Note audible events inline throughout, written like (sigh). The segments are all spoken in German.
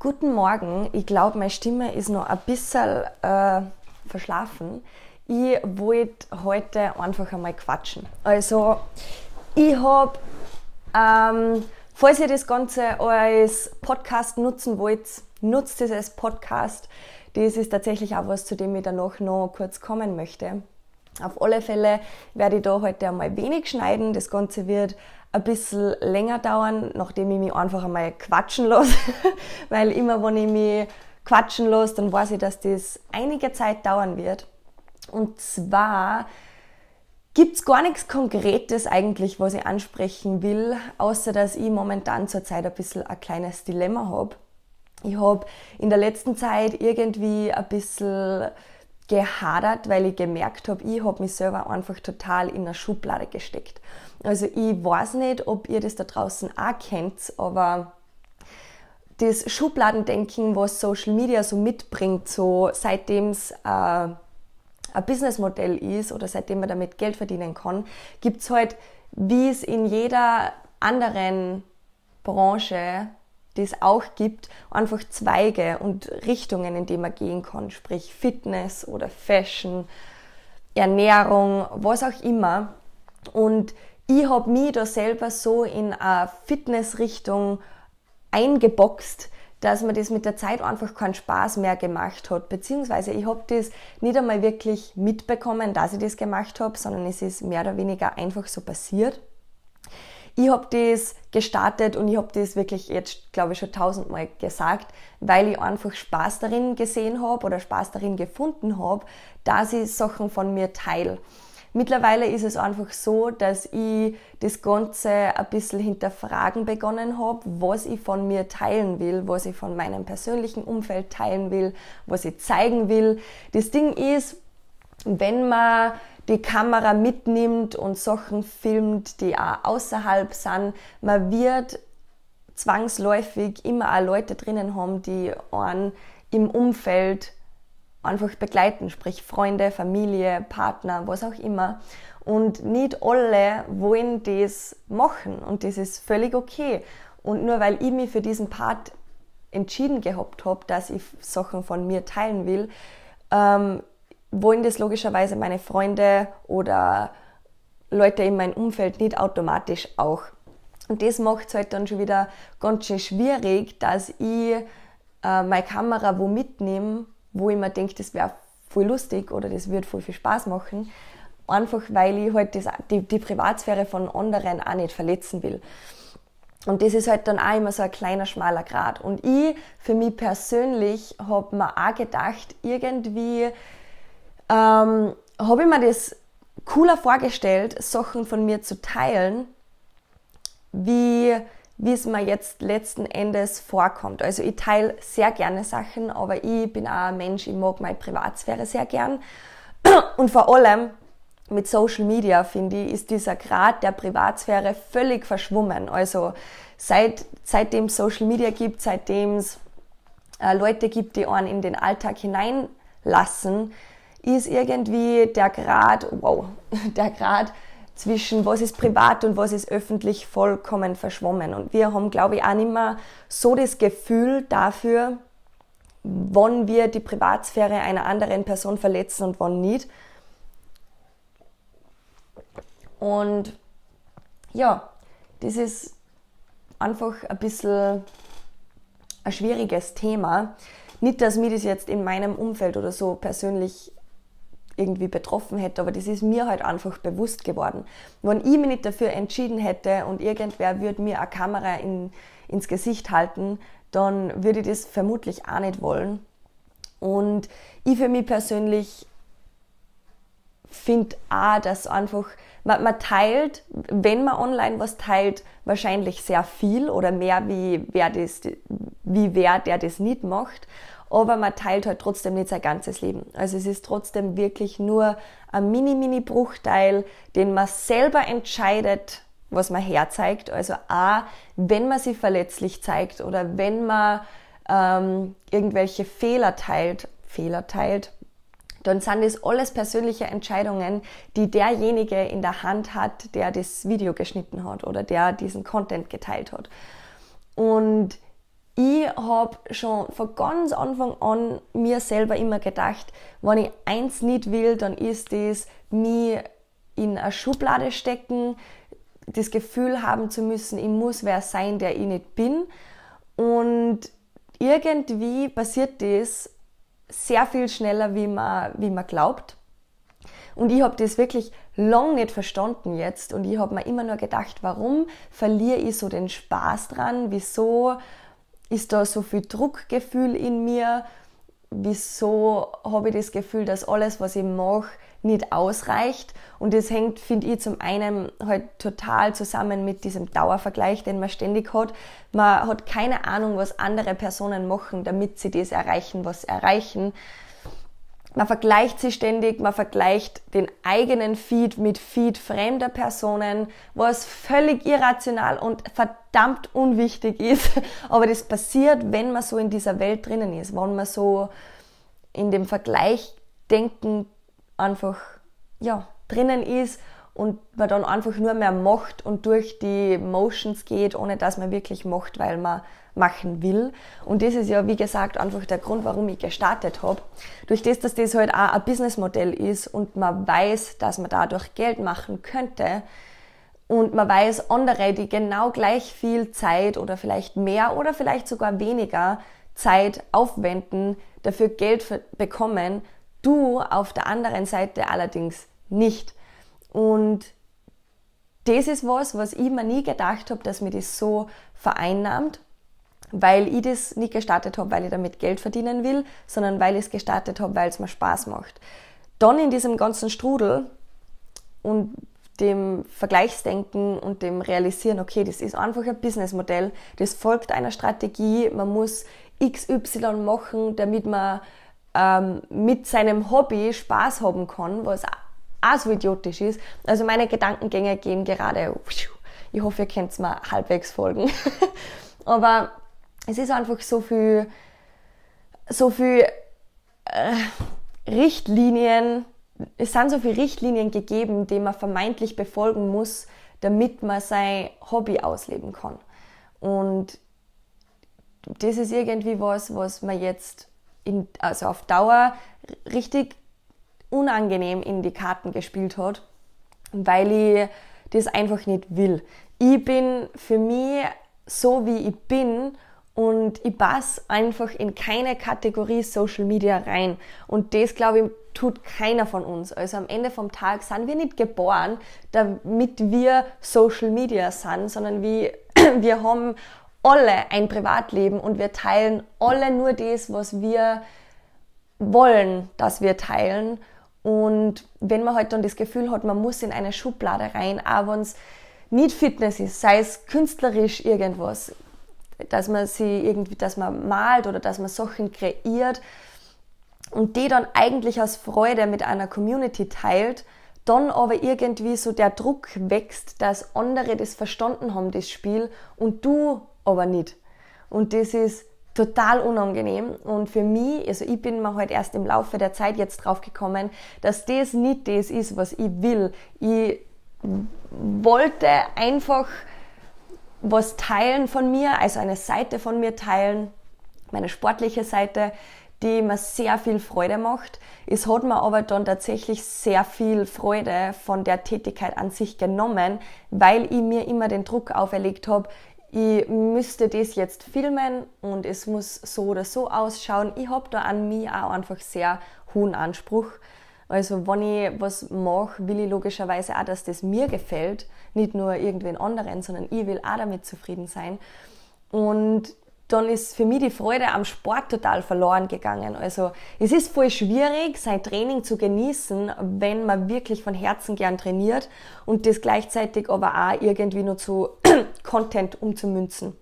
Guten Morgen, ich glaube, meine Stimme ist noch ein bisschen äh, verschlafen. Ich wollte heute einfach einmal quatschen. Also, ich habe, ähm, falls ihr das Ganze als Podcast nutzen wollt, nutzt es als Podcast. Das ist tatsächlich auch was, zu dem ich danach noch kurz kommen möchte. Auf alle Fälle werde ich da heute einmal wenig schneiden. Das Ganze wird ein bisschen länger dauern, nachdem ich mich einfach einmal quatschen lasse, (laughs) weil immer, wenn ich mich quatschen lasse, dann weiß ich, dass das einige Zeit dauern wird. Und zwar gibt es gar nichts Konkretes eigentlich, was ich ansprechen will, außer dass ich momentan zurzeit ein bisschen ein kleines Dilemma habe. Ich habe in der letzten Zeit irgendwie ein bisschen gehadert, weil ich gemerkt habe, ich habe mich selber einfach total in eine Schublade gesteckt. Also ich weiß nicht, ob ihr das da draußen auch kennt, aber das Schubladendenken, was Social Media so mitbringt, so seitdem es äh, ein Businessmodell ist oder seitdem man damit Geld verdienen kann, gibt es halt, wie es in jeder anderen Branche die es auch gibt, einfach Zweige und Richtungen, in die man gehen kann, sprich Fitness oder Fashion, Ernährung, was auch immer. Und ich habe mich da selber so in eine Fitnessrichtung eingeboxt, dass mir das mit der Zeit einfach keinen Spaß mehr gemacht hat. Beziehungsweise ich habe das nicht einmal wirklich mitbekommen, dass ich das gemacht habe, sondern es ist mehr oder weniger einfach so passiert ich habe das gestartet und ich habe das wirklich jetzt, glaube ich, schon tausendmal gesagt, weil ich einfach Spaß darin gesehen habe oder Spaß darin gefunden habe, dass ich Sachen von mir teile. Mittlerweile ist es einfach so, dass ich das Ganze ein bisschen hinterfragen begonnen habe, was ich von mir teilen will, was ich von meinem persönlichen Umfeld teilen will, was ich zeigen will. Das Ding ist, wenn man die Kamera mitnimmt und Sachen filmt, die auch außerhalb sind, man wird zwangsläufig immer auch Leute drinnen haben, die einen im Umfeld einfach begleiten, sprich Freunde, Familie, Partner, was auch immer. Und nicht alle wollen das machen und das ist völlig okay. Und nur weil ich mich für diesen Part entschieden gehabt habe, dass ich Sachen von mir teilen will, ähm, wollen das logischerweise meine Freunde oder Leute in meinem Umfeld nicht automatisch auch. Und das macht es halt dann schon wieder ganz schön schwierig, dass ich äh, meine Kamera wo mitnehme, wo ich mir denke, das wäre voll lustig oder das wird voll viel Spaß machen, einfach weil ich halt das, die, die Privatsphäre von anderen auch nicht verletzen will. Und das ist halt dann auch immer so ein kleiner, schmaler Grad. Und ich, für mich persönlich, habe mir auch gedacht, irgendwie ähm, habe ich mir das cooler vorgestellt, Sachen von mir zu teilen, wie, wie es mir jetzt letzten Endes vorkommt. Also ich teile sehr gerne Sachen, aber ich bin auch ein Mensch, ich mag meine Privatsphäre sehr gern. (clears throat) Und vor allem mit Social Media, finde ich, ist dieser Grad der Privatsphäre völlig verschwommen. Also seit, seitdem es Social Media gibt, seitdem es äh, Leute gibt, die einen in den Alltag hineinlassen, ist irgendwie der Grad, wow, (laughs) der Grad zwischen was ist privat und was ist öffentlich vollkommen verschwommen. Und wir haben, glaube ich, auch nicht mehr so das Gefühl dafür, wann wir die Privatsphäre einer anderen Person verletzen und wann nicht. Und ja, das ist einfach ein bisschen ein schwieriges Thema. Nicht, dass mir das jetzt in meinem Umfeld oder so persönlich irgendwie betroffen hätte, aber das ist mir halt einfach bewusst geworden. Wenn ich mich nicht dafür entschieden hätte und irgendwer würde mir eine Kamera in, ins Gesicht halten, dann würde ich das vermutlich auch nicht wollen. Und ich für mich persönlich finde auch, dass einfach, man, man, teilt, wenn man online was teilt, wahrscheinlich sehr viel oder mehr wie wer das, wie wer, der das nicht macht aber man teilt halt trotzdem nicht sein ganzes Leben. Also es ist trotzdem wirklich nur ein Mini-Mini-Bruchteil, den man selber entscheidet, was man herzeigt. Also a, wenn man sich verletzlich zeigt oder wenn man ähm, irgendwelche Fehler teilt, Fehler teilt, dann sind das alles persönliche Entscheidungen, die derjenige in der Hand hat, der das Video geschnitten hat oder der diesen Content geteilt hat. Und ich habe schon von ganz Anfang an mir selber immer gedacht, wenn ich eins nicht will, dann ist es, mich in eine Schublade stecken, das Gefühl haben zu müssen, ich muss wer sein, der ich nicht bin. Und irgendwie passiert das sehr viel schneller, wie man, wie man glaubt. Und ich habe das wirklich lang nicht verstanden jetzt. Und ich habe mir immer nur gedacht, warum verliere ich so den Spaß dran? Wieso ist da so viel Druckgefühl in mir? Wieso habe ich das Gefühl, dass alles, was ich mache, nicht ausreicht? Und das hängt, finde ich, zum einen halt total zusammen mit diesem Dauervergleich, den man ständig hat. Man hat keine Ahnung, was andere Personen machen, damit sie das erreichen, was sie erreichen. Man vergleicht sie ständig, man vergleicht den eigenen Feed mit Feed fremder Personen, was völlig irrational und verdammt unwichtig ist. (laughs) Aber das passiert, wenn man so in dieser Welt drinnen ist, wenn man so in dem Vergleich denken einfach ja, drinnen ist und man dann einfach nur mehr macht und durch die Motions geht, ohne dass man wirklich macht, weil man machen will. Und das ist ja, wie gesagt, einfach der Grund, warum ich gestartet habe. Durch das, dass das halt auch ein Businessmodell ist und man weiß, dass man dadurch Geld machen könnte, und man weiß, andere, die genau gleich viel Zeit oder vielleicht mehr oder vielleicht sogar weniger Zeit aufwenden, dafür Geld bekommen, du auf der anderen Seite allerdings nicht. Und das ist was, was ich mir nie gedacht habe, dass mir das so vereinnahmt weil ich das nicht gestartet habe, weil ich damit Geld verdienen will, sondern weil ich es gestartet habe, weil es mir Spaß macht. Dann in diesem ganzen Strudel und dem Vergleichsdenken und dem Realisieren, okay, das ist einfach ein Businessmodell, das folgt einer Strategie, man muss XY machen, damit man ähm, mit seinem Hobby Spaß haben kann, was auch so idiotisch ist. Also meine Gedankengänge gehen gerade, ich hoffe, ihr könnt es mir halbwegs folgen. (laughs) Aber es ist einfach so viel, so viel äh, Richtlinien, es sind so viele Richtlinien gegeben, die man vermeintlich befolgen muss, damit man sein Hobby ausleben kann. Und das ist irgendwie was, was man jetzt in, also auf Dauer richtig unangenehm in die Karten gespielt hat, weil ich das einfach nicht will. Ich bin für mich so, wie ich bin und ich passe einfach in keine Kategorie Social Media rein. Und das, glaube ich, tut keiner von uns. Also am Ende vom Tag sind wir nicht geboren, damit wir Social Media sind, sondern wir, (clears throat) wir haben alle ein Privatleben und wir teilen alle nur das, was wir wollen, dass wir teilen. Und wenn man halt dann das Gefühl hat, man muss in eine Schublade rein, aber wenn es nicht Fitness ist, sei es künstlerisch irgendwas, dass man sie irgendwie, dass man malt oder dass man Sachen kreiert und die dann eigentlich aus Freude mit einer Community teilt, dann aber irgendwie so der Druck wächst, dass andere das verstanden haben, das Spiel, und du aber nicht. Und das ist total unangenehm. Und für mich, also ich bin mir halt erst im Laufe der Zeit jetzt drauf gekommen, dass das nicht das ist, was ich will. Ich wollte einfach was teilen von mir, also eine Seite von mir teilen, meine sportliche Seite, die mir sehr viel Freude macht. Es hat mir aber dann tatsächlich sehr viel Freude von der Tätigkeit an sich genommen, weil ich mir immer den Druck auferlegt habe, ich müsste das jetzt filmen und es muss so oder so ausschauen. Ich habe da an mich auch einfach sehr hohen Anspruch. Also wenn ich was mache, will ich logischerweise auch, dass das mir gefällt, nicht nur irgendwen anderen, sondern ich will auch damit zufrieden sein. Und dann ist für mich die Freude am Sport total verloren gegangen. Also es ist voll schwierig, sein Training zu genießen, wenn man wirklich von Herzen gern trainiert und das gleichzeitig aber auch irgendwie nur zu (clears throat) Content umzumünzen.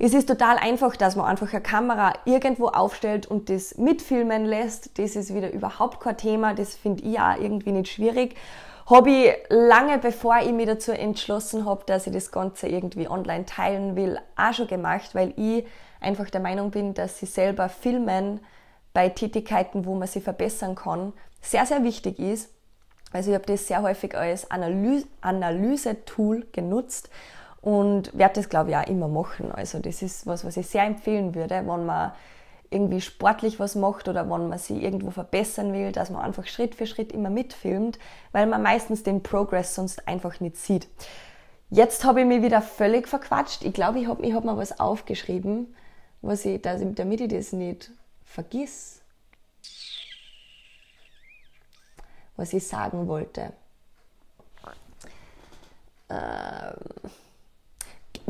Es ist total einfach, dass man einfach eine Kamera irgendwo aufstellt und das mitfilmen lässt. Das ist wieder überhaupt kein Thema. Das finde ich auch irgendwie nicht schwierig. Habe ich lange bevor ich mich dazu entschlossen habe, dass ich das Ganze irgendwie online teilen will, auch schon gemacht, weil ich einfach der Meinung bin, dass sie selber filmen bei Tätigkeiten, wo man sie verbessern kann, sehr, sehr wichtig ist. Also ich habe das sehr häufig als Analyse-Tool genutzt und werde das, glaube ich, auch immer machen. Also das ist was, was ich sehr empfehlen würde, wenn man irgendwie sportlich was macht oder wenn man sich irgendwo verbessern will, dass man einfach Schritt für Schritt immer mitfilmt, weil man meistens den Progress sonst einfach nicht sieht. Jetzt habe ich mich wieder völlig verquatscht. Ich glaube, ich habe ich hab mir was aufgeschrieben, was ich, dass ich, damit ich das nicht vergiss, was ich sagen wollte. Ähm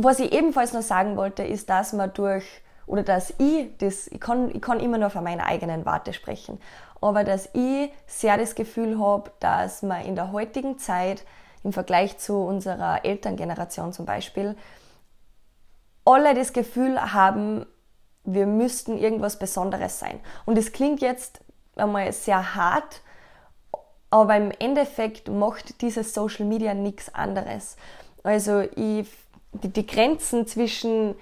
was ich ebenfalls noch sagen wollte, ist, dass man durch, oder dass ich, das, ich, kann, ich kann immer nur von meiner eigenen Warte sprechen, aber dass ich sehr das Gefühl habe, dass man in der heutigen Zeit im Vergleich zu unserer Elterngeneration zum Beispiel alle das Gefühl haben, wir müssten irgendwas Besonderes sein. Und es klingt jetzt einmal sehr hart, aber im Endeffekt macht dieses Social Media nichts anderes. Also ich die, die Grenzen zwischen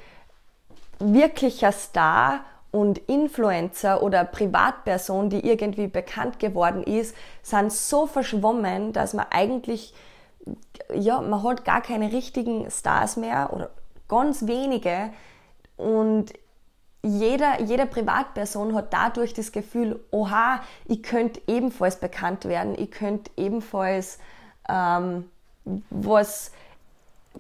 wirklicher Star und Influencer oder Privatperson, die irgendwie bekannt geworden ist, sind so verschwommen, dass man eigentlich, ja, man hat gar keine richtigen Stars mehr oder ganz wenige und jeder, jeder Privatperson hat dadurch das Gefühl, oha, ich könnte ebenfalls bekannt werden, ich könnte ebenfalls ähm, was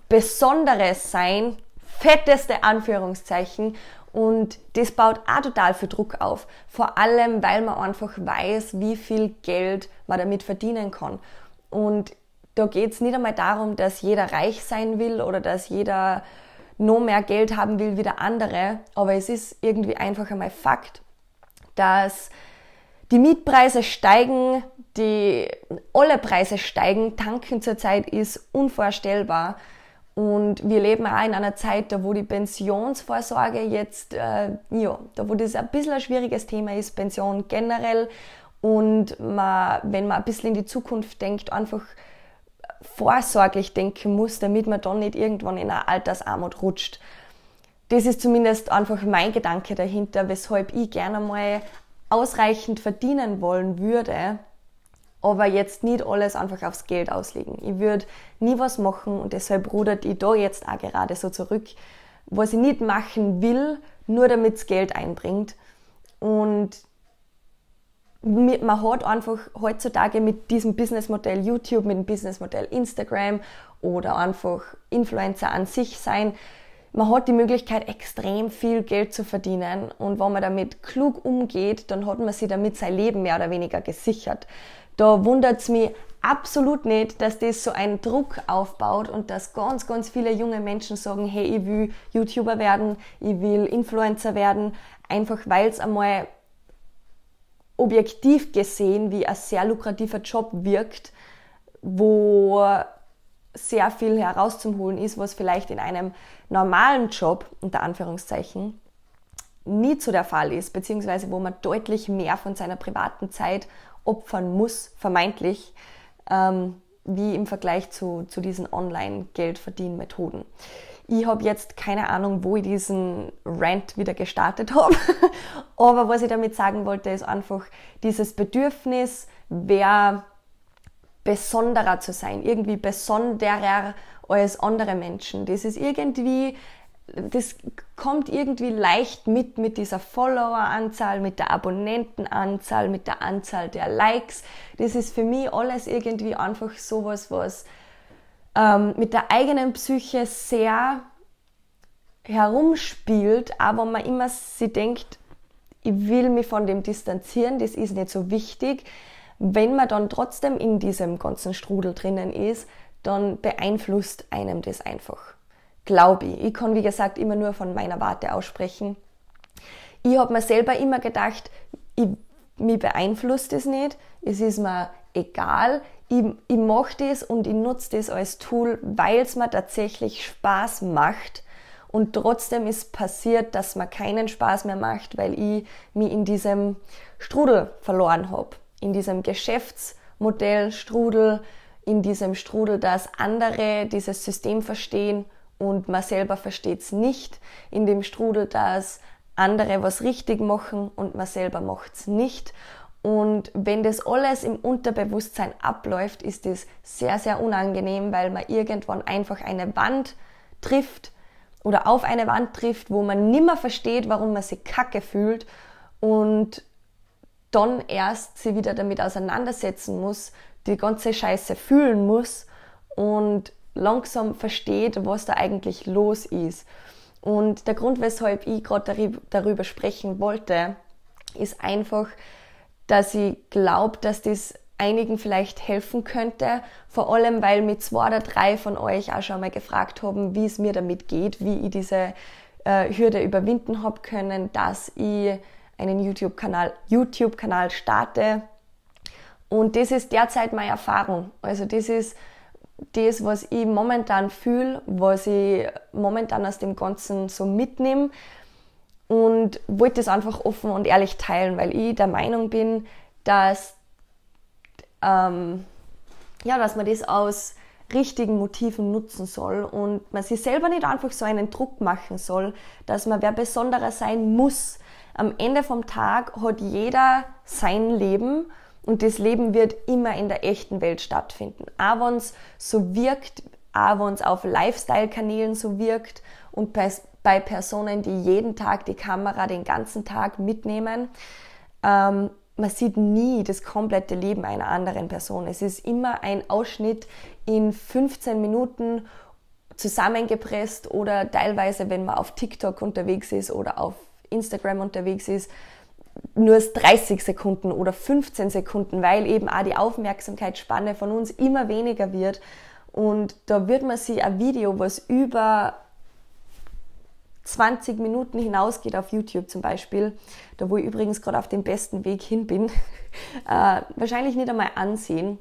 Besonderes sein, fetteste Anführungszeichen. Und das baut auch total viel Druck auf. Vor allem, weil man einfach weiß, wie viel Geld man damit verdienen kann. Und da geht es nicht einmal darum, dass jeder reich sein will oder dass jeder noch mehr Geld haben will wie der andere. Aber es ist irgendwie einfach einmal Fakt, dass die Mietpreise steigen, die alle Preise steigen, tanken zurzeit ist unvorstellbar. Und wir leben auch in einer Zeit, da wo die Pensionsvorsorge jetzt, äh, ja, da wo das ein bisschen ein schwieriges Thema ist, Pension generell. Und man, wenn man ein bisschen in die Zukunft denkt, einfach vorsorglich denken muss, damit man dann nicht irgendwann in eine Altersarmut rutscht. Das ist zumindest einfach mein Gedanke dahinter, weshalb ich gerne mal ausreichend verdienen wollen würde, aber jetzt nicht alles einfach aufs Geld auslegen. Ich würde nie was machen und deshalb rudert ich da jetzt auch gerade so zurück, was ich nicht machen will, nur damit es Geld einbringt. Und man hat einfach heutzutage mit diesem Businessmodell YouTube, mit dem Businessmodell Instagram oder einfach Influencer an sich sein, man hat die Möglichkeit, extrem viel Geld zu verdienen. Und wenn man damit klug umgeht, dann hat man sich damit sein Leben mehr oder weniger gesichert. Da wundert's mich absolut nicht, dass das so einen Druck aufbaut und dass ganz, ganz viele junge Menschen sagen, hey, ich will YouTuber werden, ich will Influencer werden, einfach weil es einmal objektiv gesehen wie ein sehr lukrativer Job wirkt, wo sehr viel herauszuholen ist, was vielleicht in einem normalen Job, unter Anführungszeichen, nie zu der Fall ist, beziehungsweise wo man deutlich mehr von seiner privaten Zeit opfern muss, vermeintlich, ähm, wie im Vergleich zu, zu diesen Online-Geldverdienmethoden. Ich habe jetzt keine Ahnung, wo ich diesen Rant wieder gestartet habe, (laughs) aber was ich damit sagen wollte, ist einfach dieses Bedürfnis, wer besonderer zu sein, irgendwie besonderer als andere Menschen. Das ist irgendwie das kommt irgendwie leicht mit, mit dieser Followeranzahl, mit der Abonnentenanzahl, mit der Anzahl der Likes. Das ist für mich alles irgendwie einfach sowas, was ähm, mit der eigenen Psyche sehr herumspielt, aber man immer sie denkt, ich will mich von dem distanzieren, das ist nicht so wichtig. Wenn man dann trotzdem in diesem ganzen Strudel drinnen ist, dann beeinflusst einem das einfach glaube ich. Ich kann, wie gesagt, immer nur von meiner Warte aussprechen. Ich habe mir selber immer gedacht, ich, mich beeinflusst es nicht, es ist mir egal, ich, ich mache das und ich nutze das als Tool, weil es mir tatsächlich Spaß macht. Und trotzdem ist passiert, dass mir keinen Spaß mehr macht, weil ich mich in diesem Strudel verloren habe. In diesem Geschäftsmodell Strudel, in diesem Strudel, dass andere dieses System verstehen und man selber versteht es nicht in dem Strudel, dass andere was richtig machen und man selber macht es nicht. Und wenn das alles im Unterbewusstsein abläuft, ist das sehr, sehr unangenehm, weil man irgendwann einfach eine Wand trifft oder auf eine Wand trifft, wo man nimmer versteht, warum man sich kacke fühlt und dann erst sie wieder damit auseinandersetzen muss, die ganze Scheiße fühlen muss und langsam versteht, was da eigentlich los ist. Und der Grund, weshalb ich gerade darüber sprechen wollte, ist einfach, dass ich glaube, dass das einigen vielleicht helfen könnte. Vor allem, weil mir zwei oder drei von euch auch schon mal gefragt haben, wie es mir damit geht, wie ich diese äh, Hürde überwinden habe können, dass ich einen YouTube-Kanal YouTube -Kanal starte. Und das ist derzeit meine Erfahrung. Also das ist das, was ich momentan fühle, was ich momentan aus dem Ganzen so mitnehme und wollte das einfach offen und ehrlich teilen, weil ich der Meinung bin, dass, ähm, ja, dass man das aus richtigen Motiven nutzen soll und man sich selber nicht einfach so einen Druck machen soll, dass man wer Besonderer sein muss. Am Ende vom Tag hat jeder sein Leben und das Leben wird immer in der echten Welt stattfinden. Auch wenn es so wirkt, auch wenn es auf Lifestyle-Kanälen so wirkt und bei, bei, Personen, die jeden Tag die Kamera den ganzen Tag mitnehmen. Ähm, man sieht nie das komplette Leben einer anderen Person. Es ist immer ein Ausschnitt in 15 Minuten zusammengepresst oder teilweise, wenn man auf TikTok unterwegs ist oder auf Instagram unterwegs ist, nur 30 Sekunden oder 15 Sekunden, weil eben auch die Aufmerksamkeitsspanne von uns immer weniger wird. Und da wird man sich ein Video, was über 20 Minuten hinausgeht auf YouTube zum Beispiel, da wo ich übrigens gerade auf dem besten Weg hin bin, (laughs) äh, wahrscheinlich nicht einmal ansehen.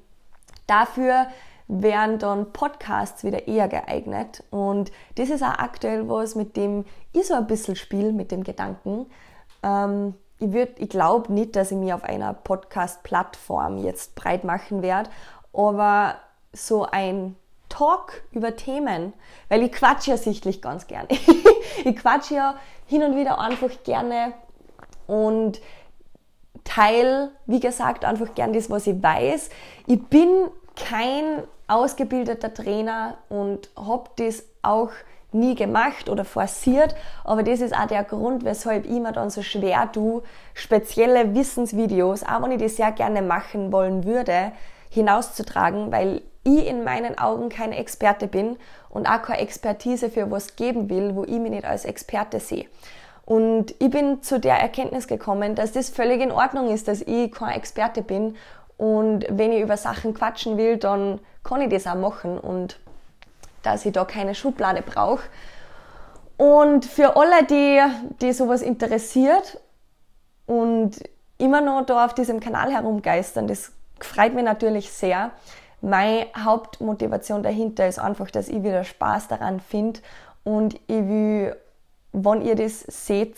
Dafür wären dann Podcasts wieder eher geeignet. Und das ist auch aktuell was, mit dem ich so ein bisschen spiele, mit dem Gedanken. Ähm, ich, würd, ich glaube nicht, dass ich mich auf einer Podcast-Plattform jetzt breit machen werde, aber so ein Talk über Themen, weil ich quatsche ja sichtlich ganz gern. (laughs) ich quatsche ja hin und wieder einfach gerne und teil, wie gesagt, einfach gern das, was ich weiß. Ich bin kein ausgebildeter Trainer und habe das auch nie gemacht oder forciert, aber das ist auch der Grund, weshalb ich mir dann so schwer tue, spezielle Wissensvideos, auch wenn ich die sehr gerne machen wollen würde, hinauszutragen, weil ich in meinen Augen kein Experte bin und auch keine Expertise für was geben will, wo ich mich nicht als Experte sehe. Und ich bin zu der Erkenntnis gekommen, dass das völlig in Ordnung ist, dass ich kein Experte bin und wenn ich über Sachen quatschen will, dann kann ich das auch machen und dass ich da keine Schublade brauche. Und für alle, die, die sowas interessiert und immer noch da auf diesem Kanal herumgeistern, das freut mich natürlich sehr. Meine Hauptmotivation dahinter ist einfach, dass ich wieder Spaß daran finde und ich will, wenn ihr das seht,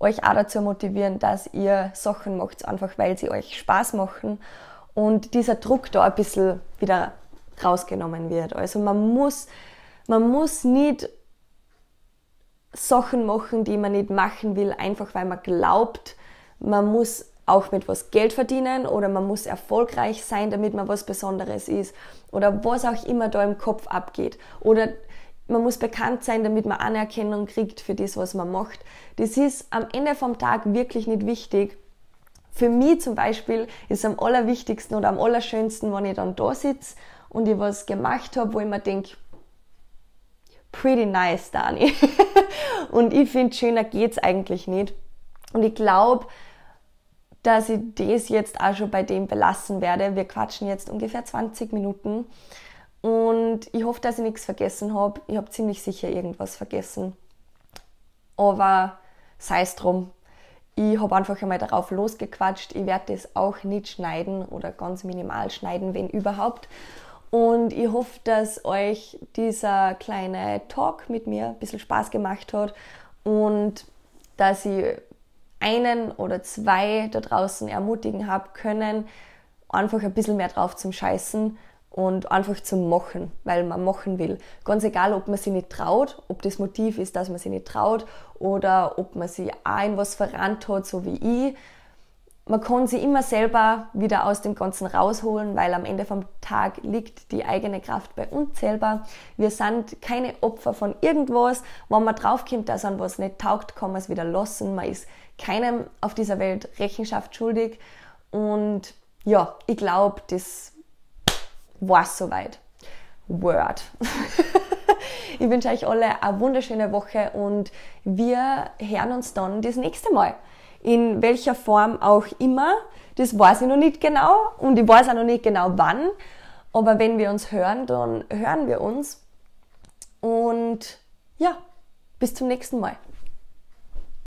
euch auch dazu motivieren, dass ihr Sachen macht, einfach weil sie euch Spaß machen und dieser Druck da ein bisschen wieder rausgenommen wird. Also man muss, man muss nicht Sachen machen, die man nicht machen will, einfach weil man glaubt, man muss auch mit was Geld verdienen oder man muss erfolgreich sein, damit man was Besonderes ist oder was auch immer da im Kopf abgeht. Oder man muss bekannt sein, damit man Anerkennung kriegt für das, was man macht. Das ist am Ende vom Tag wirklich nicht wichtig. Für mich zum Beispiel ist es am allerwichtigsten oder am allerschönsten, wenn ich dann da sitze und ich was gemacht habe, wo ich mir denke, pretty nice, Dani. (laughs) und ich finde, schöner geht es eigentlich nicht. Und ich glaube, dass ich das jetzt auch schon bei dem belassen werde. Wir quatschen jetzt ungefähr 20 Minuten. Und ich hoffe, dass ich nichts vergessen habe. Ich habe ziemlich sicher irgendwas vergessen. Aber sei es drum. Ich habe einfach einmal darauf losgequatscht. Ich werde das auch nicht schneiden oder ganz minimal schneiden, wenn überhaupt. Und ich hoffe, dass euch dieser kleine Talk mit mir ein bisschen Spaß gemacht hat und dass ich einen oder zwei da draußen ermutigen habe können, einfach ein bisschen mehr drauf zum Scheißen und einfach zum Machen, weil man machen will. Ganz egal, ob man sich nicht traut, ob das Motiv ist, dass man sich nicht traut oder ob man sich auch in was verrannt hat, so wie ich man kann sie immer selber wieder aus dem Ganzen rausholen, weil am Ende vom Tag liegt die eigene Kraft bei uns selber. Wir sind keine Opfer von irgendwas. Wenn man draufkommt, dass an was nicht taugt, kann man es wieder lassen. Man ist keinem auf dieser Welt Rechenschaft schuldig. Und ja, ich glaube, das war's soweit. Word. (laughs) ich wünsche euch alle eine wunderschöne Woche und wir hören uns dann das nächste Mal in welcher Form auch immer. Das weiß ich noch nicht genau und ich weiß auch noch nicht genau wann. Aber wenn wir uns hören, dann hören wir uns. Und ja, bis zum nächsten Mal.